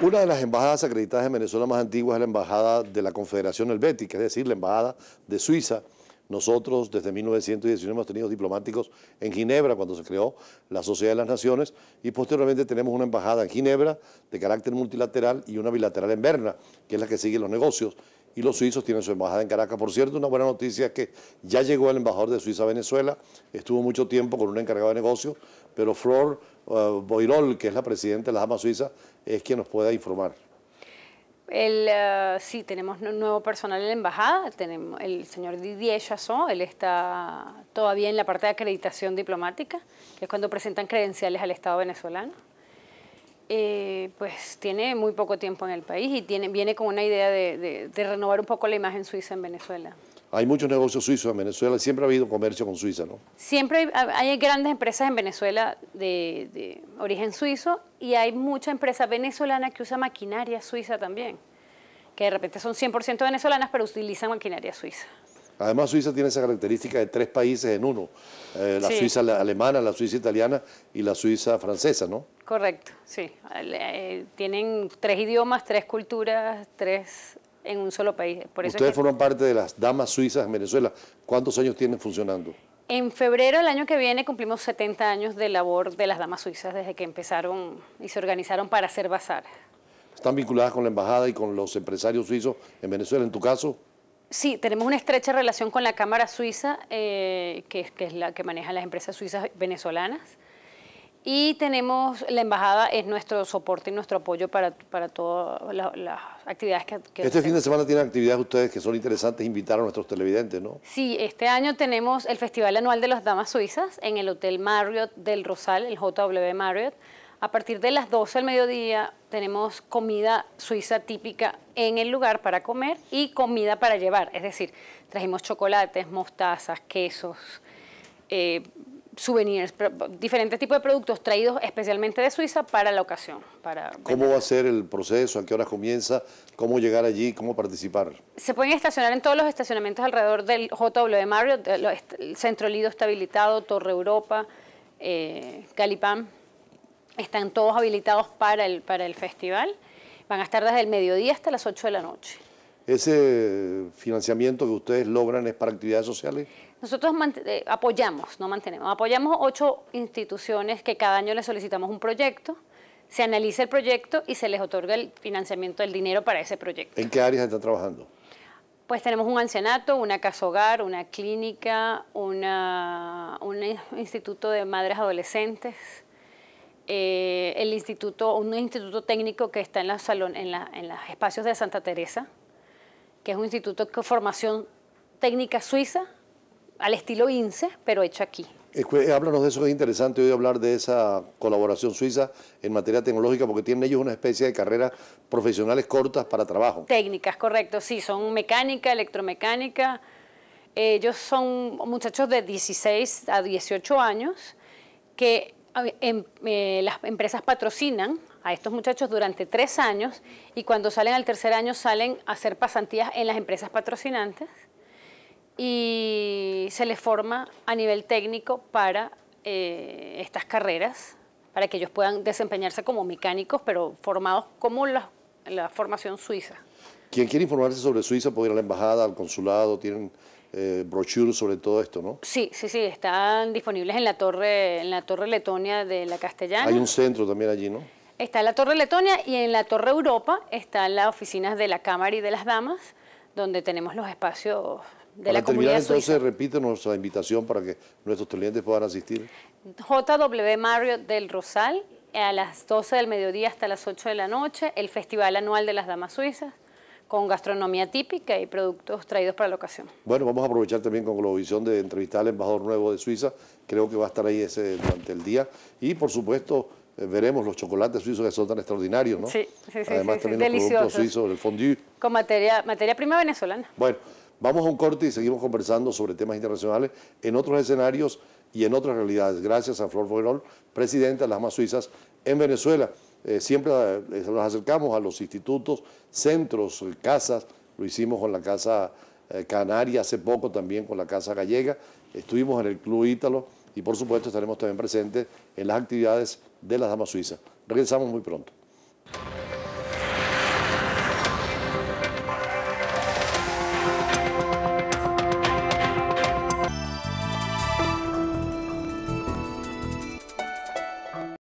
Una de las embajadas acreditadas en Venezuela más antiguas es la Embajada de la Confederación Helvética, es decir, la Embajada de Suiza. Nosotros desde 1919 hemos tenido diplomáticos en Ginebra cuando se creó la Sociedad de las Naciones y posteriormente tenemos una embajada en Ginebra de carácter multilateral y una bilateral en Berna, que es la que sigue los negocios y los suizos tienen su embajada en Caracas. Por cierto, una buena noticia es que ya llegó el embajador de Suiza a Venezuela, estuvo mucho tiempo con un encargado de negocios, pero Flor eh, Boirol, que es la presidenta de la amas Suiza, es quien nos pueda informar. El, eh, sí, tenemos nuevo personal en la embajada, tenemos el señor Didier Chasson, él está todavía en la parte de acreditación diplomática, que es cuando presentan credenciales al Estado venezolano. Eh, pues tiene muy poco tiempo en el país y viene con una idea de, renovar un poco la imagen suiza en Venezuela. Hay muchos negocios suizos en Venezuela, siempre ha habido comercio con Suiza, ¿no? Siempre hay, grandes empresas en Venezuela de, de, origen suizo y hay muchas empresas venezolanas que usa maquinaria suiza también, que de repente son 100% venezolanas pero utilizan maquinaria suiza. Además, Suiza tiene esa característica de tres países en uno. Eh, la Suiza alemana, la Suiza italiana y la Suiza francesa, ¿no? Correcto, sí. Eh, tienen tres idiomas, tres culturas, tres en un solo país. Por eso Ustedes forman parte de las damas suizas en Venezuela. ¿Cuántos años tienen funcionando? En febrero del año que viene cumplimos 70 años de labor de las damas suizas desde que empezaron y se organizaron para hacer bazar. ¿Están vinculadas con la embajada y con los empresarios suizos en Venezuela, en tu caso? Sí, tenemos una estrecha relación con la Cámara Suiza, eh, que, es la que maneja las empresas suizas venezolanas. Y tenemos, la embajada es nuestro soporte y nuestro apoyo para, todas las, actividades que, Este fin de semana tienen actividades ustedes que son interesantes invitar a nuestros televidentes, ¿no? Sí, este año tenemos el Festival Anual de las Damas Suizas en el Hotel Marriott del Rosal, el JW Marriott a partir de las 12 del mediodía tenemos comida suiza típica en el lugar para comer y comida para llevar. Es decir, trajimos chocolates, mostazas, quesos, eh, souvenirs, diferentes tipos de productos traídos especialmente de Suiza para la ocasión. ¿Cómo va a ser el proceso? ¿A qué hora comienza? ¿Cómo llegar allí? ¿Cómo participar? Se pueden estacionar en todos los estacionamientos alrededor del JW Mario, El Centro Lido está habilitado, Torre Europa, eh, están todos habilitados para el, para el festival. Van a estar desde el mediodía hasta las 8 de la noche. ¿Ese financiamiento que ustedes logran es para actividades sociales? Nosotros eh, apoyamos, no mantenemos, apoyamos ocho instituciones que cada año les solicitamos un proyecto, se analiza el proyecto y se les otorga el financiamiento del dinero para ese proyecto. ¿En qué áreas están trabajando? Pues tenemos un ancianato, una casa hogar, una clínica, una, un instituto de madres adolescentes, eh, el instituto, un instituto técnico que está en, la salón, en, en los espacios de Santa Teresa, que es un instituto de formación técnica suiza, al estilo INSE, pero hecho aquí. Háblanos de eso, es interesante hoy hablar de esa colaboración suiza en materia tecnológica, porque tienen ellos una especie de carreras profesionales cortas para trabajo. Técnicas, correcto, sí, son mecánica, electromecánica. Ellos son muchachos de 16 a 18 años que Em, eh, las empresas patrocinan a estos muchachos durante tres años y cuando salen al tercer año salen a hacer pasantías en las empresas patrocinantes y se les forma a nivel técnico para eh, estas carreras, para que ellos puedan desempeñarse como mecánicos, pero formados como la, la formación suiza. Quien quiere informarse sobre Suiza puede ir a la embajada, al consulado, tienen eh, brochures sobre todo esto, ¿no? Sí, sí, sí, están disponibles en la torre, en la torre Letonia de la Castellana. Hay un centro también allí, ¿no? Está la Torre Letonia y en la Torre Europa están las oficinas de la Cámara y de las Damas, donde tenemos los espacios de la comunidad entonces, repite nuestra invitación para que nuestros clientes puedan asistir. JW Mario del Rosal, a las 12 del mediodía hasta las 8 de la noche, el Festival Anual de las Damas Suizas con gastronomía típica y productos traídos para la ocasión. Bueno, vamos a aprovechar también con Globovisión de entrevistar al embajador nuevo de Suiza, creo que va a estar ahí ese durante el día y por supuesto eh, veremos los chocolates suizos que son tan extraordinarios, ¿no? Sí, sí, sí. Además también los productos suizos, el fondue. Con materia, materia prima venezolana. Bueno, vamos a un corte y seguimos conversando sobre temas internacionales en otros escenarios y en otras realidades. Gracias a Flor Fogelol, presidenta de las más suizas en Venezuela. Eh, siempre eh, nos acercamos a los institutos, centros, eh, casas, lo hicimos con la Casa Canaria, hace poco también con la Casa Gallega, estuvimos en el Club Ítalo y por supuesto estaremos también presentes en las actividades de las Damas Suizas. Regresamos muy pronto.